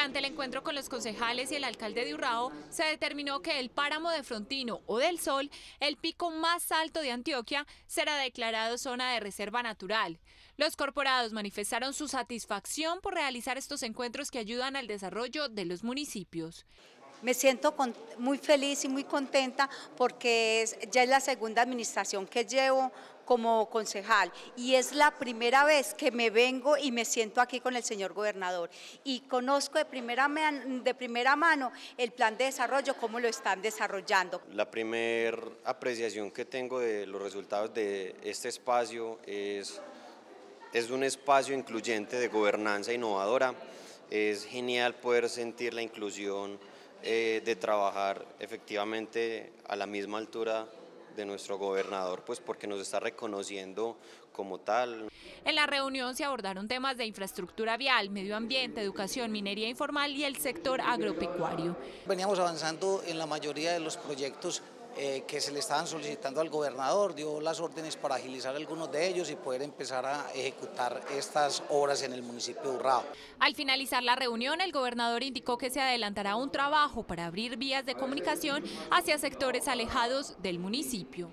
Durante el encuentro con los concejales y el alcalde de Urrao, se determinó que el páramo de Frontino o del Sol, el pico más alto de Antioquia, será declarado zona de reserva natural. Los corporados manifestaron su satisfacción por realizar estos encuentros que ayudan al desarrollo de los municipios me siento muy feliz y muy contenta porque es, ya es la segunda administración que llevo como concejal y es la primera vez que me vengo y me siento aquí con el señor gobernador y conozco de primera, de primera mano el plan de desarrollo, cómo lo están desarrollando. La primera apreciación que tengo de los resultados de este espacio es, es un espacio incluyente de gobernanza innovadora, es genial poder sentir la inclusión eh, de trabajar efectivamente a la misma altura de nuestro gobernador, pues porque nos está reconociendo como tal. En la reunión se abordaron temas de infraestructura vial, medio ambiente, educación, minería informal y el sector agropecuario. Veníamos avanzando en la mayoría de los proyectos eh, que se le estaban solicitando al gobernador, dio las órdenes para agilizar algunos de ellos y poder empezar a ejecutar estas obras en el municipio de Urrao. Al finalizar la reunión, el gobernador indicó que se adelantará un trabajo para abrir vías de comunicación hacia sectores alejados del municipio.